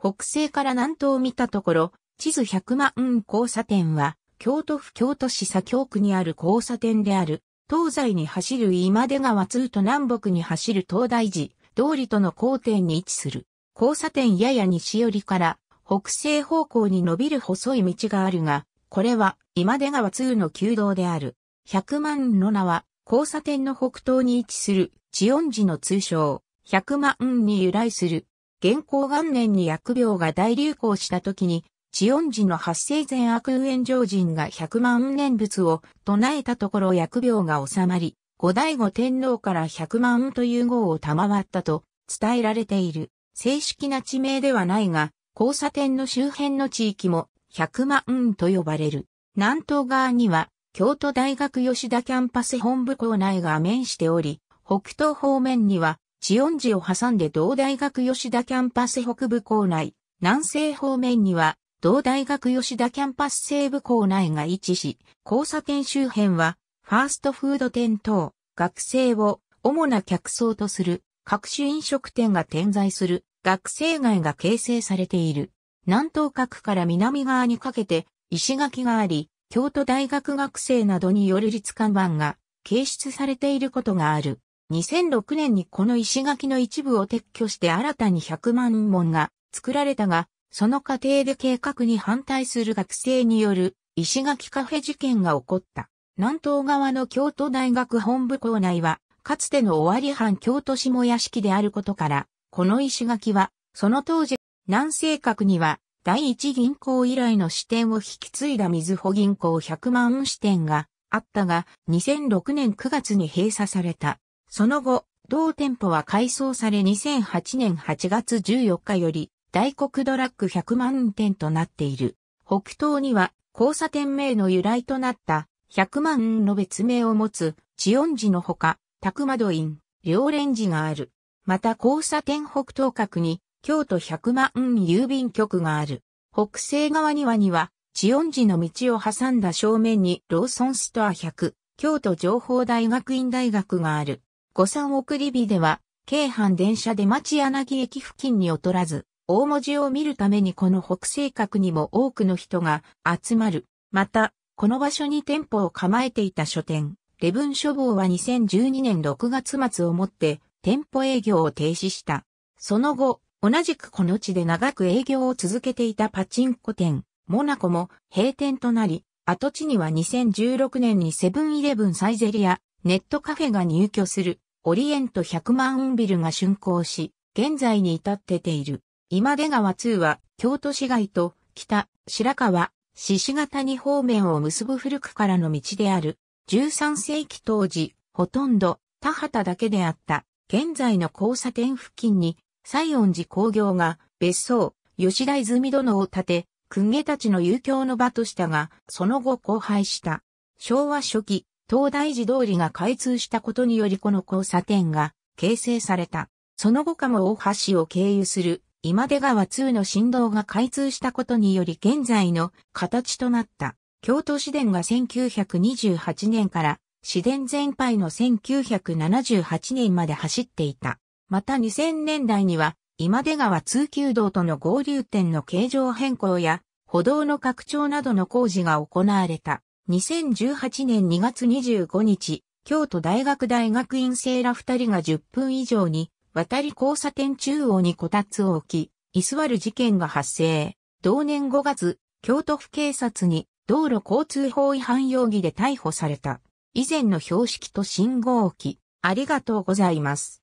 北西から南東を見たところ、地図100万交差点は、京都府京都市左京区にある交差点である、東西に走る今出川通と南北に走る東大寺、通りとの交点に位置する。交差点やや西寄りから北西方向に伸びる細い道があるが、これは今出川通の旧道である。百万の名は交差点の北東に位置する千音寺の通称、百万に由来する元寇元年に薬病が大流行した時に、地温寺の発生前悪炎上人が百万念仏を唱えたところ薬病が収まり、後醍醐天皇から百万という号を賜ったと伝えられている。正式な地名ではないが、交差点の周辺の地域も百万と呼ばれる。南東側には京都大学吉田キャンパス本部構内が面しており、北東方面には地温寺を挟んで同大学吉田キャンパス北部校内、南西方面には、同大学吉田キャンパス西部校内が位置し、交差点周辺は、ファーストフード店等、学生を主な客層とする各種飲食店が点在する学生街が形成されている。南東角から南側にかけて石垣があり、京都大学学生などによる立看板が掲出されていることがある。2006年にこの石垣の一部を撤去して新たに100万門が作られたが、その過程で計画に反対する学生による石垣カフェ事件が起こった。南東側の京都大学本部校内は、かつての終わり藩京都下屋敷であることから、この石垣は、その当時、南西角には、第一銀行以来の支店を引き継いだ水穂銀行100万支店があったが、2006年9月に閉鎖された。その後、同店舗は改装され2008年8月14日より、大黒ドラッグ100万店となっている。北東には、交差点名の由来となった、100万の別名を持つ、地温寺のほか、宅窓院、両連寺がある。また交差点北東角に、京都100万郵便局がある。北西側にはには、地温寺の道を挟んだ正面にローソンストア100、京都情報大学院大学がある。五三送り火では、京阪電車で町柳駅付近に劣らず、大文字を見るためにこの北西角にも多くの人が集まる。また、この場所に店舗を構えていた書店、レブン書房は2012年6月末をもって店舗営業を停止した。その後、同じくこの地で長く営業を続けていたパチンコ店、モナコも閉店となり、跡地には2016年にセブンイレブンサイゼリア、ネットカフェが入居する。オリエント100万ウンビルが竣工し、現在に至ってている。今出川2は、京都市街と北、白川、獅子型に方面を結ぶ古くからの道である。13世紀当時、ほとんど田畑だけであった。現在の交差点付近に、西音寺工業が別荘、吉田泉殿を建て、訓家たちの遊興の場としたが、その後荒廃した。昭和初期、東大寺通りが開通したことによりこの交差点が形成された。その後かも大橋を経由する今出川2の振動が開通したことにより現在の形となった。京都市電が1928年から市電全廃の1978年まで走っていた。また2000年代には今出川通級道との合流点の形状変更や歩道の拡張などの工事が行われた。2018年2月25日、京都大学大学院生ら2人が10分以上に、渡り交差点中央にこたつを置き、居座る事件が発生。同年5月、京都府警察に道路交通法違反容疑で逮捕された。以前の標識と信号機、ありがとうございます。